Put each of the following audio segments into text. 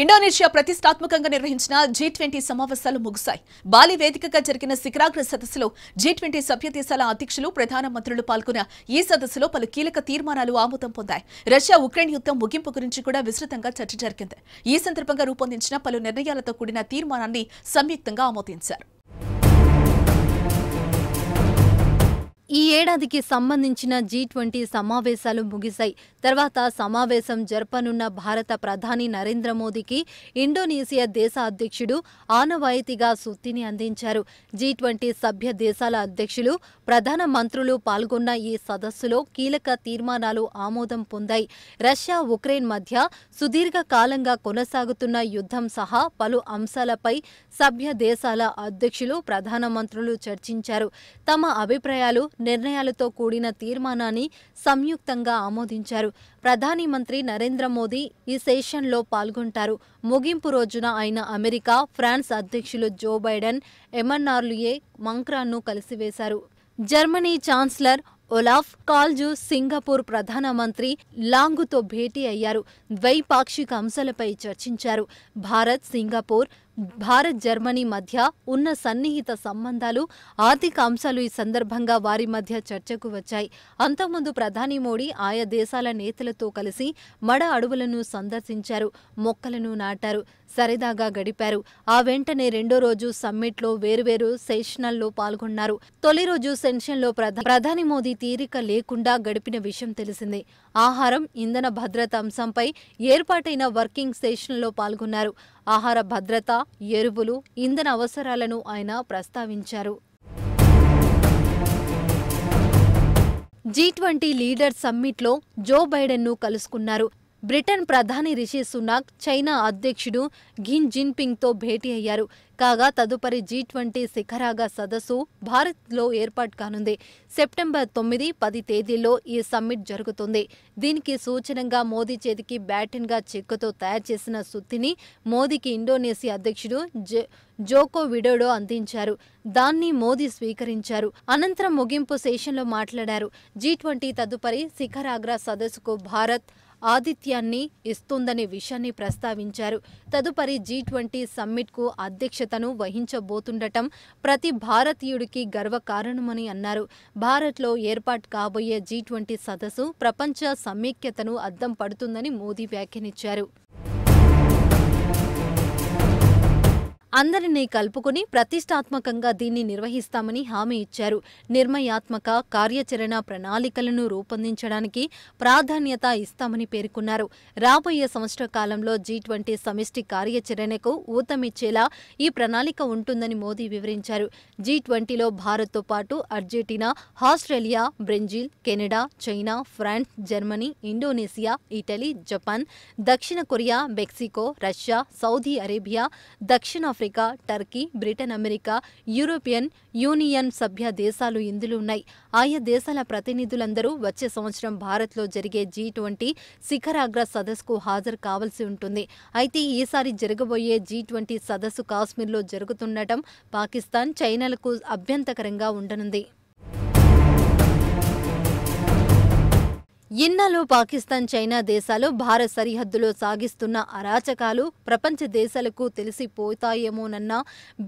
Indonesia ప్రతిష్టాత్మకంగా నిర్వహించిన G twenty సమావేశాలు ముగిశాయి బాలి వేదికగా జరిగిన శిఖరాగ్ర సదస్సులో జీ ట్వంటీ సభ్యదేశాల అధ్యక్షులు ప్రధాన మంత్రులు పాల్గొన్న ఈ సదస్సులో పలు కీలక తీర్మానాలు ఆమోదం పొందాయి రష్యా ఉక్రెయిన్ యుద్ధం ముగింపు గురించి కూడా విస్తృతంగా చర్చ జరిగింది ఈ సందర్భంగా రూపొందించిన పలు నిర్ణయాలతో కూడిన తీర్మానాన్ని సంయుక్తంగా ఆమోదించారు ఈ ఏడాదికి సంబంధించిన జీ ట్వంటీ సమావేశాలు ముగిశాయి తర్వాత సమావేశం జరపనున్న భారత ప్రధాని నరేంద్ర మోదీకి ఇండోనేషియా దేశ అధ్యక్షుడు ఆనవాయితీగా సుత్తిని అందించారు జీ ట్వంటీ సభ్య దేశాల అధ్యక్షులు ప్రధాన మంత్రులు పాల్గొన్న ఈ సదస్సులో కీలక తీర్మానాలు ఆమోదం పొందాయి రష్యా ఉక్రెయిన్ మధ్య సుదీర్ఘ కాలంగా కొనసాగుతున్న యుద్ధం సహా పలు అంశాలపై సభ్య దేశాల అధ్యక్షులు మంత్రులు చర్చించారు తమ అభిప్రాయాలు నిర్ణయాలతో కూడిన తీర్మానాన్ని సంయుక్తంగా ఆమోదించారు ప్రధాని మంత్రి నరేంద్ర మోదీ ఈ సెషన్లో పాల్గొంటారు ముగింపు రోజున ఆయన అమెరికా ఫ్రాన్స్ అధ్యక్షులు జో బైడెన్ ఎంఎన్ఆర్లుయే మంక్రాన్ను కలిసివేశారు Germany chancellor Olaf Scholz Singapore ప్రధానమంత్రి లాంగుతో భేటీ అయ్యారు ద్వైపాక్షిక అంశాలపై చర్చించారు భారత్ సింగపూర్ భారత్ జర్మనీ మధ్య ఉన్న సన్నిహిత సంబంధాలు ఆర్థిక అంశాలు ఈ సందర్భంగా వారి మధ్య చర్చకు వచ్చాయి అంతకుముందు ప్రధాని మోడీ ఆయా దేశాల నేతలతో కలిసి మడ అడవులను సందర్శించారు మొక్కలను నాటారు సరదాగా గడిపారు ఆ వెంటనే రెండో రోజు సమ్మిట్లో వేరువేరు సెషన్లలో పాల్గొన్నారు తొలి రోజు సెషన్లో ప్రధాని మోదీ తీరిక లేకుండా గడిపిన విషయం తెలిసిందే ఆహారం ఇంధన భద్రత అంశంపై ఏర్పాటైన వర్కింగ్ సెషన్లో పాల్గొన్నారు ఆహార భద్రత ఎరువులు ఇంధన అవసరాలను ఆయన ప్రస్తావించారు జీ ట్వంటీ లీడర్ సమ్మిట్లో జో బైడెన్ను కలుసుకున్నారు బ్రిటన్ ప్రధాని రిషి సునాక్ చైనా అధ్యక్షుడు ఘిన్ జిన్పింగ్తో భేటీ అయ్యారు కాగా తదుపరి జీ ట్వంటీ శిఖరాగా సదస్సు భారత్లో ఏర్పాటు కానుంది సెప్టెంబర్ తొమ్మిది పది తేదీల్లో ఈ సమ్మిట్ జరుగుతుంది దీనికి సూచనంగా మోదీ చేతికి బ్యాటన్గా చెక్కుతో తయారు చేసిన సుత్తిని మోదీకి ఇండోనేసియా అధ్యక్షుడు జోకో విడోడో అందించారు దాన్ని మోదీ స్వీకరించారు అనంతరం ముగింపు సెషన్లో మాట్లాడారు జీ ట్వంటీ తదుపరి శిఖరాగ్ర సదస్సుకు భారత్ ఆతిథ్యాన్ని ఇస్తుందనే విషయాన్ని ప్రస్తావించారు తదుపరి జీ ట్వంటీ సమ్మిట్కు అధ్యక్షతను వహించబోతుండటం ప్రతి భారతీయుడికి గర్వకారణమని అన్నారు భారత్లో ఏర్పాటు కాబోయే జీ ట్వంటీ సదస్సు ప్రపంచ సమైక్యతను అద్దం పడుతుందని మోదీ వ్యాఖ్యానించారు అందరినీ కలుపుకుని ప్రతిష్టాత్మకంగా దీన్ని నిర్వహిస్తామని హామీ ఇచ్చారు నిర్మయాత్మక కార్యాచరణ ప్రణాళికలను రూపొందించడానికి ప్రాధాన్యత ఇస్తామని పేర్కొన్నారు రాబోయే సంవత్సర కాలంలో జీ ట్వంటీ సమిష్టి కార్యాచరణకు ఊతమిచ్చేలా ఈ ప్రణాళిక ఉంటుందని మోదీ వివరించారు జీ ట్వంటీలో భారత్తో పాటు Argentina Australia Brazil Canada China France Germany Indonesia Italy Japan దక్షిణ Korea Mexico Russia Saudi Arabia దక్షిణ Africa Turkey Britain America European Union సభ్య దేశాలు ఇందులో ఉన్నాయి ఆయా దేశాల ప్రతినిధులందరూ వచ్చే సంవత్సరం భారత్లో జరిగే జీ ట్వంటీ శిఖరాగ్ర సదస్సుకు హాజరు కావాల్సి ఉంటుంది అయితే ఈసారి జరగబోయే జీ ట్వంటీ సదస్సు కాశ్మీర్లో జరుగుతుండటం పాకిస్తాన్ చైనాలకు అభ్యంతకరంగా ఉండనుంది ఇన్నాళ్ళు పాకిస్తాన్ చైనా దేశాలు భారత సరిహద్దులో సాగిస్తున్న అరాచకాలు ప్రపంచ దేశాలకు తెలిసిపోతాయేమోనన్న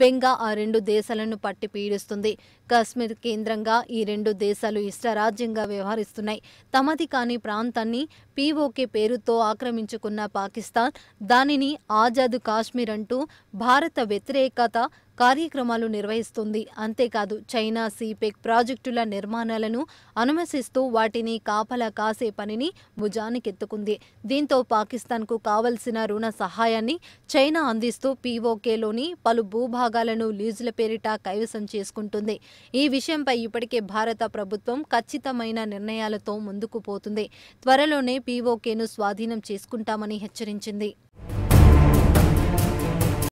బెంగా ఆ రెండు దేశాలను పట్టి పీడిస్తుంది కాశ్మీర్ కేంద్రంగా ఈ రెండు దేశాలు ఇష్టరాజ్యంగా వ్యవహరిస్తున్నాయి తమది కాని ప్రాంతాన్ని పీఓకే పేరుతో ఆక్రమించుకున్న పాకిస్తాన్ దానిని ఆజాద్ కాశ్మీర్ అంటూ భారత వ్యతిరేకత కార్యక్రమాలు నిర్వహిస్తుంది అంతేకాదు చైనా సీపెక్ ప్రాజెక్టుల నిర్మాణాలను అనుమతిస్తూ వాటిని కాపలా కాసే పనిని భుజానికెత్తుకుంది దీంతో పాకిస్తాన్కు కావలసిన రుణ సహాయాన్ని చైనా అందిస్తూ పీఓకేలోని పలు భూభాగాలను లీజుల పేరిట కైవసం చేసుకుంటుంది ఈ విషయంపై ఇప్పటికే భారత ప్రభుత్వం ఖచ్చితమైన నిర్ణయాలతో ముందుకు పోతుంది త్వరలోనే పీఓకేను స్వాధీనం చేసుకుంటామని హెచ్చరించింది